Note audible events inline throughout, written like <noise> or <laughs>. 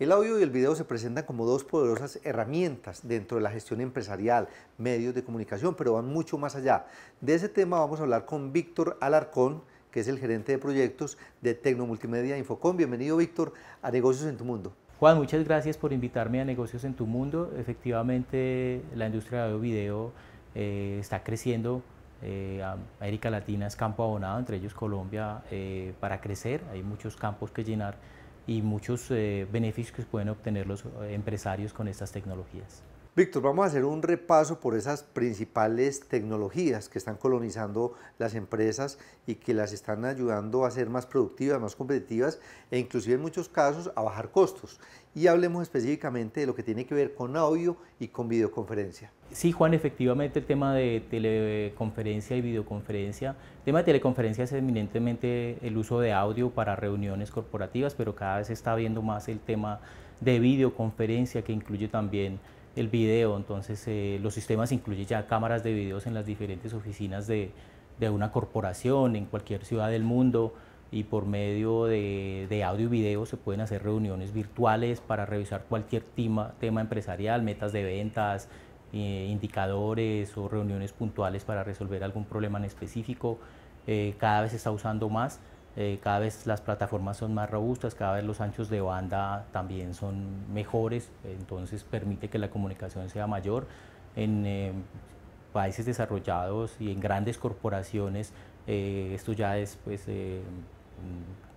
El audio y el video se presentan como dos poderosas herramientas dentro de la gestión empresarial, medios de comunicación, pero van mucho más allá. De ese tema vamos a hablar con Víctor Alarcón, que es el gerente de proyectos de Tecnomultimedia Infocom. Bienvenido, Víctor, a Negocios en tu Mundo. Juan, muchas gracias por invitarme a Negocios en tu Mundo. Efectivamente, la industria de audio video eh, está creciendo. Eh, América Latina es campo abonado, entre ellos Colombia, eh, para crecer. Hay muchos campos que llenar y muchos eh, beneficios que pueden obtener los eh, empresarios con estas tecnologías. Víctor, vamos a hacer un repaso por esas principales tecnologías que están colonizando las empresas y que las están ayudando a ser más productivas, más competitivas e inclusive en muchos casos a bajar costos. Y hablemos específicamente de lo que tiene que ver con audio y con videoconferencia. Sí, Juan, efectivamente el tema de teleconferencia y videoconferencia. El tema de teleconferencia es eminentemente el uso de audio para reuniones corporativas, pero cada vez se está viendo más el tema de videoconferencia que incluye también el video. Entonces, eh, los sistemas incluyen ya cámaras de videos en las diferentes oficinas de, una corporación, en cualquier ciudad del mundo, y por medio de, audio y video se pueden hacer reuniones virtuales para revisar cualquier tema, tema empresarial, metas de ventas, eh, indicadores o reuniones puntuales para resolver algún problema en específico. Eh, cada vez se está usando más eh, cada vez las plataformas son más robustas, cada vez los anchos de banda también son mejores, entonces permite que la comunicación sea mayor. En eh, países desarrollados y en grandes corporaciones eh, esto ya es pues,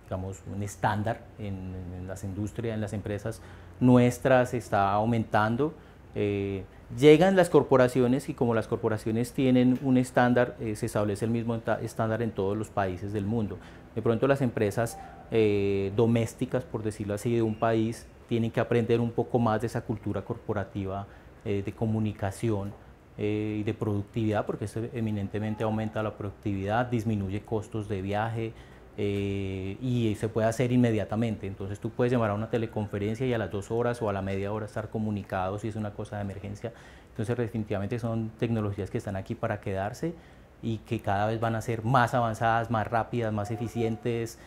digamos, un estándar en, en las industrias, en las empresas nuestras, está aumentando. Eh, llegan las corporaciones y como las corporaciones tienen un estándar, eh, se establece el mismo estándar en todos los países del mundo. De pronto las empresas eh, domésticas, por decirlo así, de un país tienen que aprender un poco más de esa cultura corporativa de comunicación y de productividad, porque eso eminentemente aumenta la productividad, disminuye costos de viaje, eh, y se puede hacer inmediatamente. Entonces tú puedes llamar a una teleconferencia y a las dos horas o a la media hora estar comunicados si es una cosa de emergencia. Entonces definitivamente son tecnologías que están aquí para quedarse y que cada vez van a ser más avanzadas, más rápidas, más eficientes.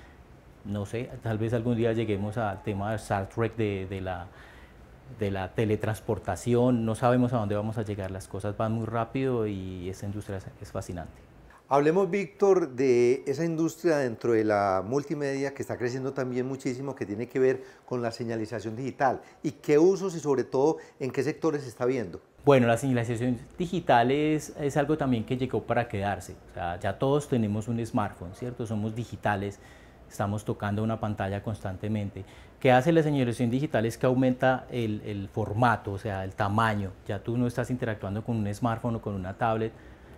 No sé, tal vez algún día lleguemos al tema de Star Trek de, la de la teletransportación, no sabemos a dónde vamos a llegar, las cosas van muy rápido y esa industria es fascinante. Hablemos, Víctor, de esa industria dentro de la multimedia que está creciendo también muchísimo, que tiene que ver con la señalización digital y qué usos y sobre todo en qué sectores se está viendo. Bueno, la señalización digital es, algo también que llegó para quedarse. ya todos tenemos un smartphone, ¿cierto? Somos digitales, estamos tocando una pantalla constantemente. ¿Qué hace la señalización digital? Es que aumenta el formato, o sea, el tamaño. Ya tú no estás interactuando con un smartphone o con una tablet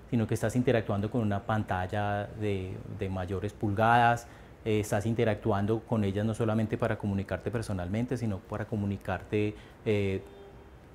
sino que estás interactuando con una pantalla de, mayores pulgadas, eh, estás interactuando con ellas no solamente para comunicarte personalmente, sino para comunicarte eh,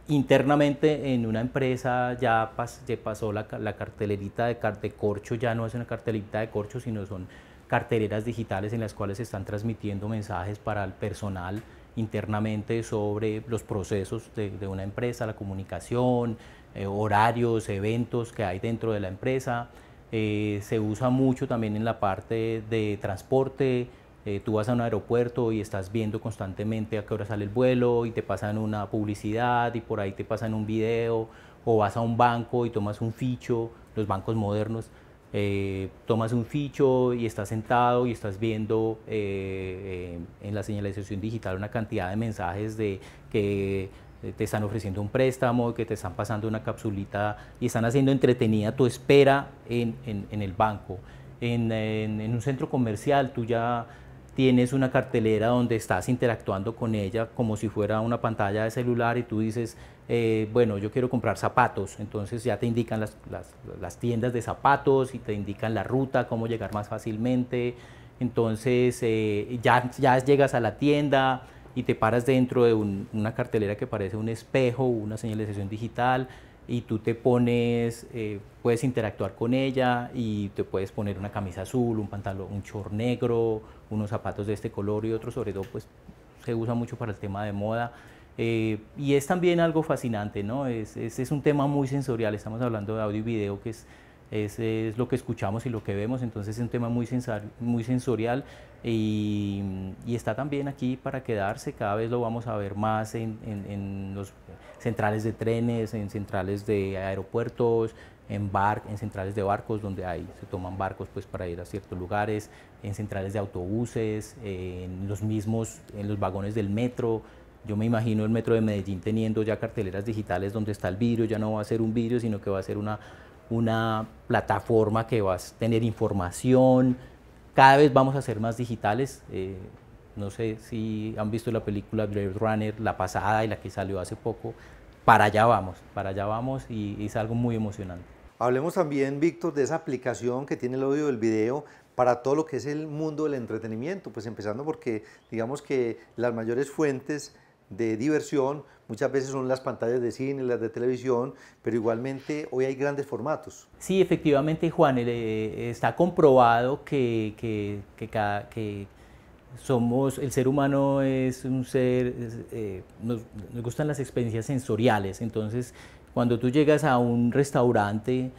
internamente en una empresa, ya, pasó la, la, cartelerita de, corcho, ya no es una cartelerita de corcho, sino son carteleras digitales en las cuales se están transmitiendo mensajes para el personal internamente sobre los procesos de, una empresa, la comunicación, eh, horarios, eventos que hay dentro de la empresa. Eh, se usa mucho también en la parte de transporte. Eh, tú vas a un aeropuerto y estás viendo constantemente a qué hora sale el vuelo y te pasan una publicidad y por ahí te pasan un video o vas a un banco y tomas un ficho, los bancos modernos eh, tomas un ficho y estás sentado y estás viendo eh, eh, en la señalización digital una cantidad de mensajes de que te están ofreciendo un préstamo, que te están pasando una capsulita y están haciendo entretenida tu espera en, el banco. En, en, un centro comercial tú ya tienes una cartelera donde estás interactuando con ella como si fuera una pantalla de celular y tú dices, eh, bueno, yo quiero comprar zapatos, entonces ya te indican las, tiendas de zapatos y te indican la ruta, cómo llegar más fácilmente, entonces eh, ya, ya llegas a la tienda y te paras dentro de una cartelera que parece un espejo, una señalización digital, y tú te pones, eh, puedes interactuar con ella y te puedes poner una camisa azul, un pantalón, un short negro, unos zapatos de este color y otros sobre todo pues se usa mucho para el tema de moda. Eh, y es también algo fascinante, ¿no? Es, es, un tema muy sensorial, estamos hablando de audio y video, que es, es, es lo que escuchamos y lo que vemos, entonces es un tema muy, sensar, muy sensorial y, y, está también aquí para quedarse, cada vez lo vamos a ver más en, en, en los centrales de trenes, en centrales de aeropuertos, en, bar, en centrales de barcos, donde hay, se toman barcos pues, para ir a ciertos lugares, en centrales de autobuses, en los mismos, en los vagones del metro. Yo me imagino el metro de Medellín teniendo ya carteleras digitales donde está el vidrio, ya no va a ser un vidrio, sino que va a ser una, una plataforma que va a tener información. Cada vez vamos a ser más digitales. Eh, no sé si han visto la película Blade Runner, la pasada y la que salió hace poco. Para allá vamos, para allá vamos y es algo muy emocionante. Hablemos también, Víctor, de esa aplicación que tiene el audio del video para todo lo que es el mundo del entretenimiento, pues empezando porque digamos que las mayores fuentes de diversión muchas veces son las pantallas de cine, las de televisión, pero igualmente hoy hay grandes formatos. Sí, efectivamente, Juan, eh, está comprobado que, que, cada, que, somos, el ser humano es un ser, eh, nos, nos, gustan las experiencias sensoriales, entonces cuando tú llegas a un restaurante,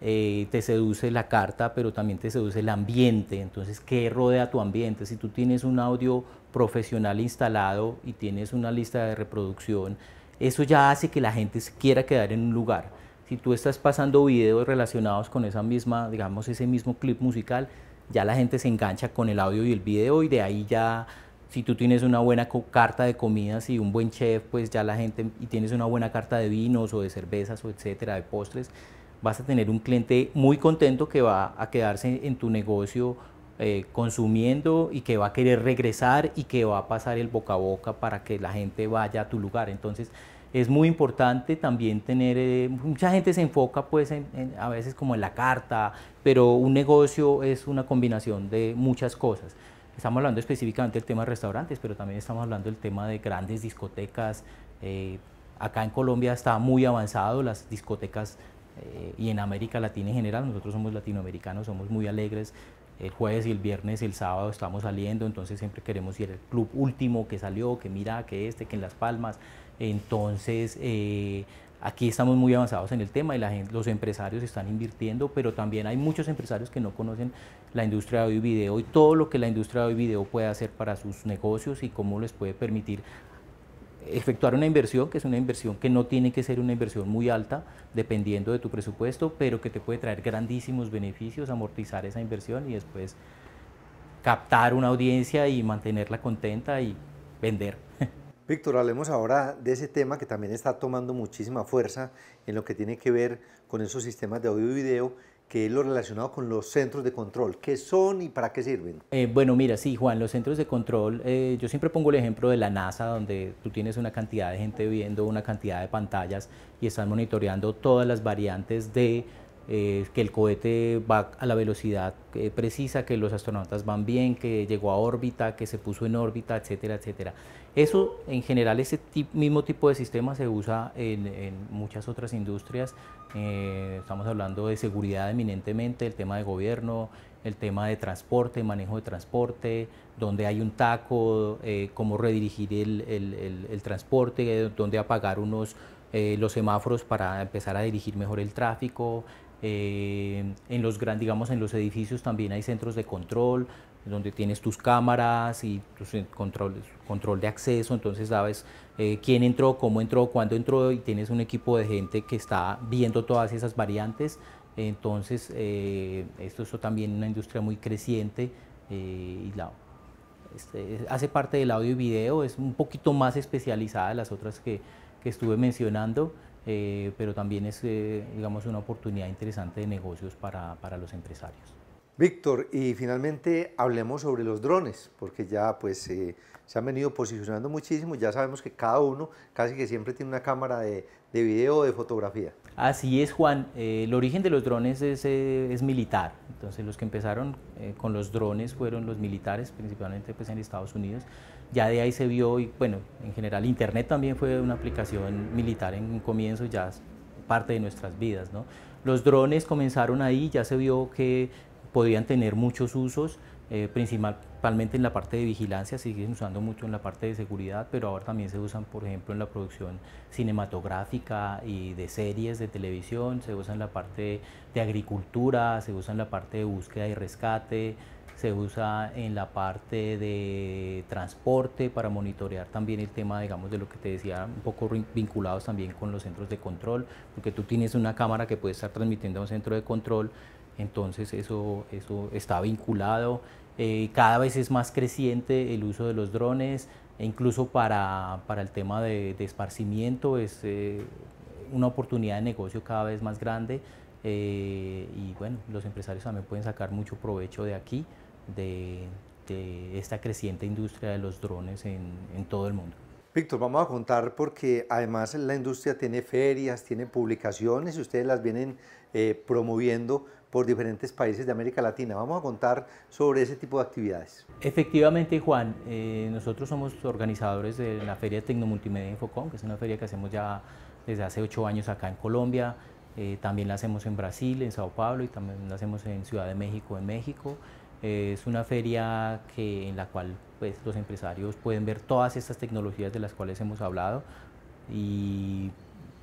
eh, te seduce la carta, pero también te seduce el ambiente. Entonces, ¿qué rodea tu ambiente? Si tú tienes un audio profesional instalado y tienes una lista de reproducción, eso ya hace que la gente quiera quedar en un lugar. Si tú estás pasando videos relacionados con esa misma, digamos, ese mismo clip musical, ya la gente se engancha con el audio y el video y de ahí ya si tú tienes una buena carta de comidas y un buen chef, pues ya la gente, y tienes una buena carta de vinos o de cervezas o etcétera, de postres, vas a tener un cliente muy contento que va a quedarse en tu negocio eh, consumiendo y que va a querer regresar y que va a pasar el boca a boca para que la gente vaya a tu lugar. Entonces, es muy importante también tener, eh, mucha gente se enfoca pues a veces como en la carta, pero un negocio es una combinación de muchas cosas. Estamos hablando específicamente del tema de restaurantes, pero también estamos hablando del tema de grandes discotecas. Eh, acá en Colombia está muy avanzado las discotecas eh, y en América Latina en general, nosotros somos latinoamericanos, somos muy alegres. El jueves y el viernes, y el sábado estamos saliendo, entonces siempre queremos ir al club último que salió, que mira, que este, que en Las Palmas. Entonces, eh, Aquí estamos muy avanzados en el tema y los empresarios están invirtiendo, pero también hay muchos empresarios que no conocen la industria de hoy video y todo lo que la industria de hoy video puede hacer para sus negocios y cómo les puede permitir efectuar una inversión, que es una inversión que no tiene que ser una inversión muy alta, dependiendo de tu presupuesto, pero que te puede traer grandísimos beneficios, amortizar esa inversión y después captar una audiencia y mantenerla contenta y vender. <laughs> Víctor, hablemos ahora de ese tema que también está tomando muchísima fuerza en lo que tiene que ver con esos sistemas de audio y video, que es lo relacionado con los centros de control. ¿Qué son y para qué sirven? Eh, bueno, mira, sí, Juan, los centros de control, eh, yo siempre pongo el ejemplo de la NASA, donde tú tienes una cantidad de gente viendo una cantidad de pantallas y están monitoreando todas las variantes de que el cohete va a la velocidad eh, precisa, que los astronautas van bien, que llegó a órbita, que se puso en órbita, etcétera, etcétera. Eso, en general, ese mismo tipo de sistema se usa en, muchas otras industrias. Eh, estamos hablando de seguridad eminentemente, el tema de gobierno, el tema de transporte, manejo de transporte, donde hay un taco, eh, cómo redirigir el, transporte, dónde apagar unos, los semáforos para empezar a dirigir mejor el tráfico, eh, en los gran, digamos, en los edificios también hay centros de control donde tienes tus cámaras y tus eh, control, control de acceso, entonces sabes eh, quién entró, cómo entró, cuándo entró y tienes un equipo de gente que está viendo todas esas variantes. Entonces, esto es también una industria muy creciente y este, hace parte del audio y video, es un poquito más especializada de las otras que estuve mencionando. Eh, pero también es, eh, digamos, una oportunidad interesante de negocios para, los empresarios. Víctor, y finalmente hablemos sobre los drones, porque ya pues, eh, se han venido posicionando muchísimo, ya sabemos que cada uno casi que siempre tiene una cámara de, de video o de fotografía. Así es, Juan. Eh, el origen de los drones es, eh, militar. Entonces, los que empezaron eh, con los drones fueron los militares, principalmente pues, en Estados Unidos. Ya de ahí se vio, y bueno, en general, Internet también fue una aplicación militar en un comienzo, ya parte de nuestras vidas. Los drones comenzaron ahí, ya se vio que podían tener muchos usos, principalmente Principalmente en la parte de vigilancia siguen usando mucho en la parte de seguridad, pero ahora también se usan, por ejemplo, en la producción cinematográfica y de series de televisión, se usa en la parte de agricultura, se usa en la parte de búsqueda y rescate, se usa en la parte de transporte para monitorear también el tema, digamos, de lo que te decía, un poco vinculados también con los centros de control, porque tú tienes una cámara que puede estar transmitiendo a un centro de control, entonces eso, eso está vinculado eh, cada vez es más creciente el uso de los drones, e incluso para, para el tema de, esparcimiento es eh, una oportunidad de negocio cada vez más grande eh, y bueno, los empresarios también pueden sacar mucho provecho de aquí, de, esta creciente industria de los drones en, todo el mundo. Víctor, vamos a contar porque además la industria tiene ferias, tiene publicaciones y ustedes las vienen eh, promoviendo, por diferentes países de América Latina. Vamos a contar sobre ese tipo de actividades. Efectivamente, Juan, eh, nosotros somos organizadores de la Feria Tecnomultimedia Infocom, que es una feria que hacemos ya desde hace ocho años acá en Colombia. Eh, también la hacemos en Brasil, en Sao Paulo y también la hacemos en Ciudad de México, en México. Eh, es una feria que, en la cual pues, los empresarios pueden ver todas estas tecnologías de las cuales hemos hablado y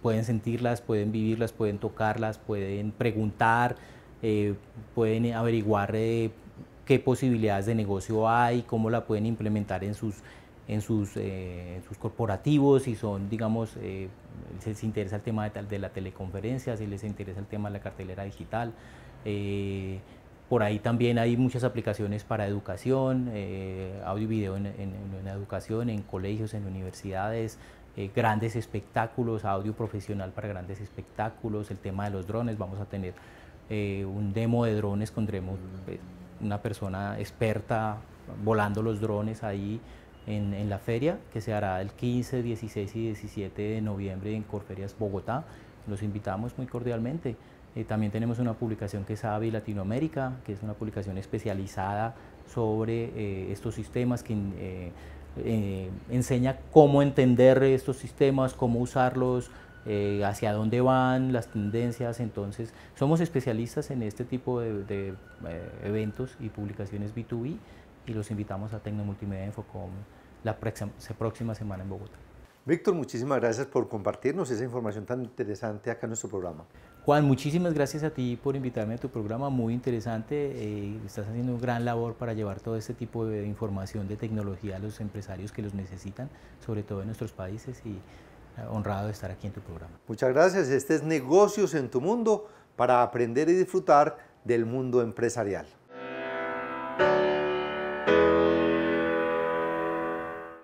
pueden sentirlas, pueden vivirlas, pueden tocarlas, pueden preguntar, eh, pueden averiguar eh, qué posibilidades de negocio hay, cómo la pueden implementar en sus, en sus, eh, en sus corporativos, si son, digamos, si les interesa el tema de, la teleconferencia, si les interesa el tema de la cartelera digital. por ahí también hay muchas aplicaciones para educación, audio y video en, educación, en colegios, en universidades, grandes espectáculos, audio profesional para grandes espectáculos, el tema de los drones, vamos a tener eh, un demo de drones con eh, una persona experta volando los drones ahí en, la feria que se hará el 15, 16 y 17 de noviembre en Corferias Bogotá. Los invitamos muy cordialmente. Eh, también tenemos una publicación que es AVI Latinoamérica, que es una publicación especializada sobre estos sistemas que enseña cómo entender estos sistemas, cómo usarlos, eh, hacia dónde van las tendencias. Entonces, somos especialistas en este tipo de, eh, eventos y publicaciones B2B y los invitamos a Tecnomultimedia Infocom la próxima semana en Bogotá. Víctor, muchísimas gracias por compartirnos esa información tan interesante acá en nuestro programa. Juan, muchísimas gracias a ti por invitarme a tu programa, muy interesante. Eh, estás haciendo una gran labor para llevar todo este tipo de información de tecnología a los empresarios que los necesitan, sobre todo en nuestros países. Y eh, honrado de estar aquí en tu programa. Muchas gracias. Este es Negocios en tu Mundo para aprender y disfrutar del mundo empresarial.